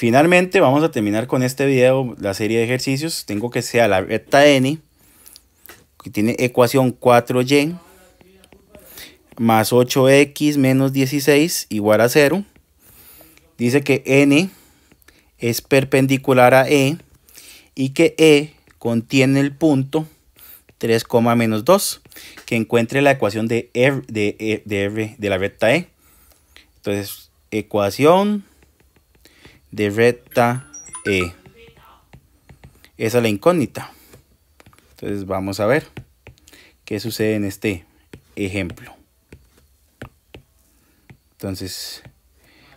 Finalmente vamos a terminar con este video, la serie de ejercicios. Tengo que sea la recta n, que tiene ecuación 4y, más 8x menos 16 igual a 0. Dice que n es perpendicular a e y que e contiene el punto 3, menos 2, que encuentre la ecuación de de, e, de, de la recta e. Entonces, ecuación de recta E. Esa es la incógnita. Entonces vamos a ver qué sucede en este ejemplo. Entonces,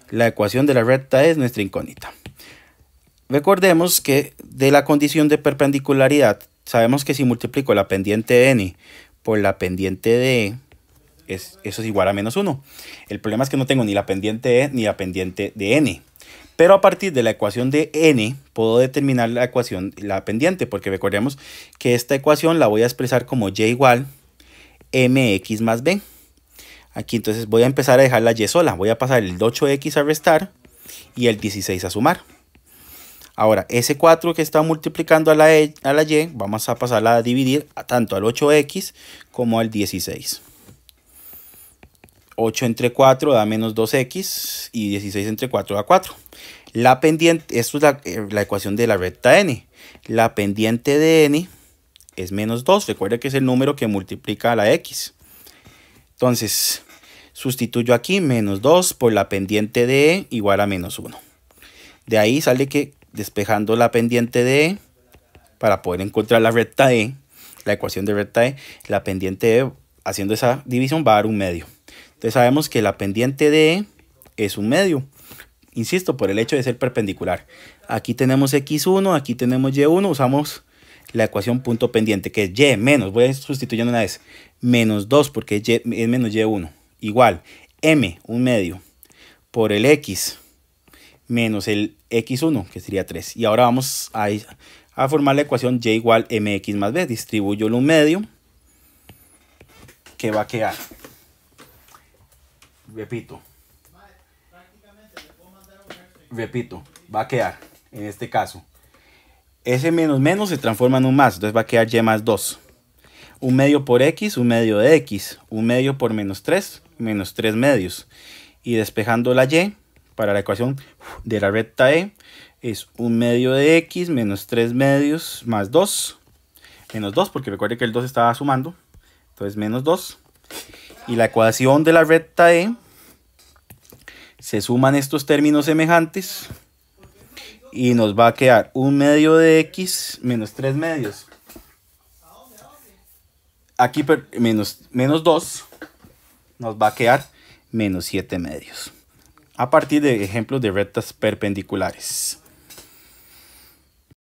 la ecuación de la recta e es nuestra incógnita. Recordemos que de la condición de perpendicularidad, sabemos que si multiplico la pendiente de n por la pendiente de e, es, eso es igual a menos 1. El problema es que no tengo ni la pendiente e ni la pendiente de n. Pero a partir de la ecuación de n puedo determinar la ecuación, la pendiente, porque recordemos que esta ecuación la voy a expresar como y igual mx más b. Aquí entonces voy a empezar a dejar la y sola. Voy a pasar el 8x a restar y el 16 a sumar. Ahora, ese 4 que está multiplicando a la, e, la y, vamos a pasarla a dividir a tanto al 8x como al 16. 8 entre 4 da menos 2x y 16 entre 4 da 4. La pendiente, esto es la, eh, ecuación de la recta n. La pendiente de n es menos 2. Recuerda que es el número que multiplica a la x. Entonces, sustituyo aquí menos 2 por la pendiente de e igual a menos 1. De ahí sale que despejando la pendiente de e, para poder encontrar la recta e, la ecuación de recta e, la pendiente e, haciendo esa división va a dar un medio. Entonces sabemos que la pendiente de E es un medio. Insisto, por el hecho de ser perpendicular. Aquí tenemos x1, aquí tenemos y1. Usamos la ecuación punto pendiente, que es y menos, voy a sustituyendo una vez, menos 2 porque es, menos y1. Igual, m, un medio, por el x menos el x1, que sería 3. Y ahora vamos a, a formar la ecuación y igual mx más b. Distribuyo el un medio, que va a quedar repito, repito, va a quedar en este caso. Ese menos menos se transforma en un más, entonces va a quedar y más 2. Un medio por x, un medio de x. Un medio por menos 3, menos 3 medios. Y despejando la y para la ecuación de la recta e, es un medio de x menos 3 medios más 2. Menos 2, porque recuerde que el 2 estaba sumando. Entonces menos 2. Y la ecuación de la recta e se suman estos términos semejantes y nos va a quedar un medio de x menos 3 medios. Aquí menos, menos 2 nos va a quedar menos 7 medios. A partir de ejemplos de rectas perpendiculares.